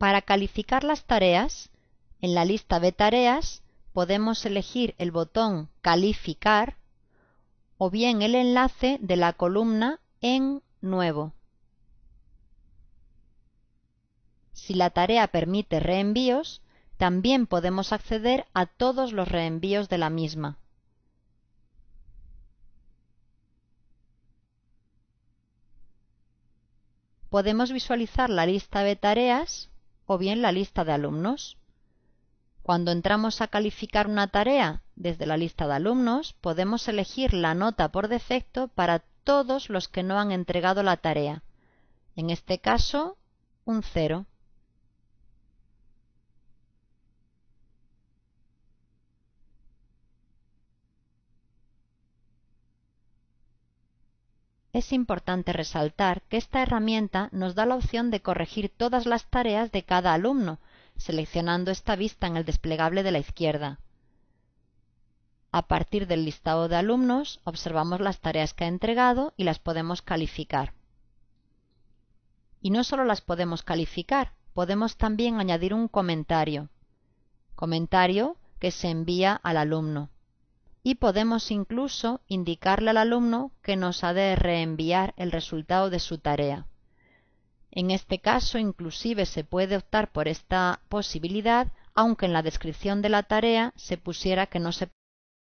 Para calificar las tareas, en la lista de tareas podemos elegir el botón Calificar o bien el enlace de la columna en Nuevo. Si la tarea permite reenvíos, también podemos acceder a todos los reenvíos de la misma. Podemos visualizar la lista de tareas o bien la lista de alumnos. Cuando entramos a calificar una tarea desde la lista de alumnos, podemos elegir la nota por defecto para todos los que no han entregado la tarea. En este caso, un cero. es importante resaltar que esta herramienta nos da la opción de corregir todas las tareas de cada alumno, seleccionando esta vista en el desplegable de la izquierda. A partir del listado de alumnos, observamos las tareas que ha entregado y las podemos calificar. Y no solo las podemos calificar, podemos también añadir un comentario. Comentario que se envía al alumno y podemos incluso indicarle al alumno que nos ha de reenviar el resultado de su tarea. En este caso, inclusive se puede optar por esta posibilidad, aunque en la descripción de la tarea se pusiera que no se